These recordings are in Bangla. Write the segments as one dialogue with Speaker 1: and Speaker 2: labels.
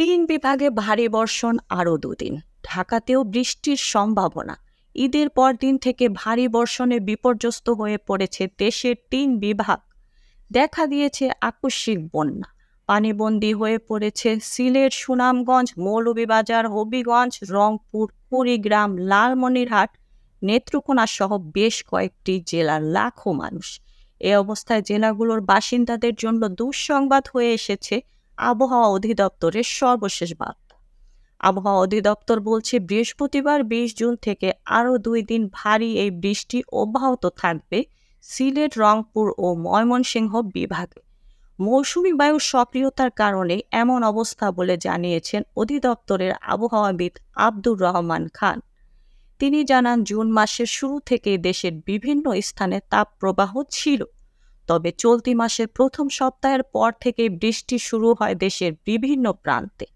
Speaker 1: তিন বিভাগে ভারী বর্ষণ আরও দুদিন ঢাকাতেও বৃষ্টির সম্ভাবনা ঈদের পর দিন থেকে ভারী বর্ষণে বিপর্যস্ত হয়ে পড়েছে দেশের তিন বিভাগ দেখা দিয়েছে আকস্মিক বন্যা পানিবন্দী হয়ে পড়েছে সিলেট সুনামগঞ্জ মৌলভীবাজার হবিগঞ্জ রংপুর কুড়িগ্রাম লালমনিরহাট নেত্রকোনা সহ বেশ কয়েকটি জেলার লাখো মানুষ এ অবস্থায় জেলাগুলোর বাসিন্দাদের জন্য দুঃসংবাদ হয়ে এসেছে আবহাওয়া অধিদপ্তরের সর্বশেষ বার্তা আবহাওয়া অধিদপ্তর বলছে বৃহস্পতিবার বিশ জুন থেকে আরও দুই দিন ভারী এই বৃষ্টি অব্যাহত থাকবে সিলেট রংপুর ও ময়মনসিংহ বিভাগে মৌসুমি বায়ু সক্রিয়তার কারণে এমন অবস্থা বলে জানিয়েছেন অধিদপ্তরের আবহাওয়াবিদ আব্দুর রহমান খান তিনি জানান জুন মাসের শুরু থেকে দেশের বিভিন্ন স্থানে তাপপ্রবাহ ছিল তবে চলতি মাসের প্রথম সপ্তাহের পর থেকে বৃষ্টি শুরু হয় দেশের বিভিন্ন প্রান্তে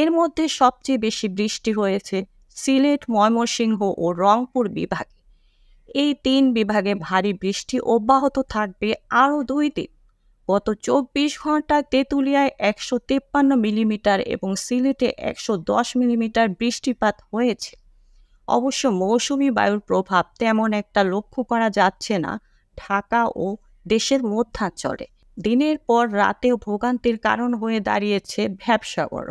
Speaker 1: এর মধ্যে সবচেয়ে বেশি বৃষ্টি হয়েছে সিলেট ময়মনসিংহ ও রংপুর বিভাগে এই তিন বিভাগে ভারী বৃষ্টি অব্যাহত থাকবে আরও দুই দিন গত চব্বিশ ঘন্টায় তেঁতুলিয়ায় একশো তেপ্পান্ন মিলিমিটার এবং সিলেটে একশো দশ মিলিমিটার বৃষ্টিপাত হয়েছে অবশ্য মৌসুমি বায়ুর প্রভাব তেমন একটা লক্ষ্য করা যাচ্ছে না ঢাকা ও দেশের চলে দিনের পর রাতেও ভোগান্তির কারণ হয়ে দাঁড়িয়েছে ভ্যাবসা বড়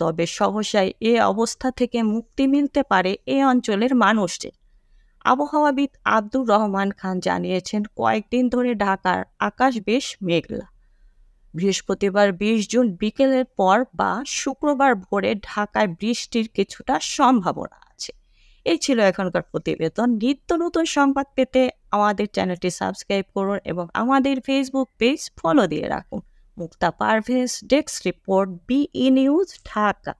Speaker 1: তবে সহসায় এ অবস্থা থেকে মুক্তি মিলতে পারে এ অঞ্চলের মানুষদের আবহাওয়াবিদ আব্দুর রহমান খান জানিয়েছেন কয়েকদিন ধরে ঢাকার আকাশ বেশ মেঘলা বৃহস্পতিবার বিশ জুন বিকেলের পর বা শুক্রবার ভোরে ঢাকায় বৃষ্টির কিছুটা সম্ভাবনা আছে এই ছিল এখনকার প্রতিবেদন নিত্য নতুন সংবাদ পেতে আমাদের চ্যানেলটি সাবস্ক্রাইব করুন এবং আমাদের ফেসবুক পেজ ফলো দিয়ে রাখুন মুক্তা পারভেজ ডেস্ক রিপোর্ট বিই নিউজ e ঢাকা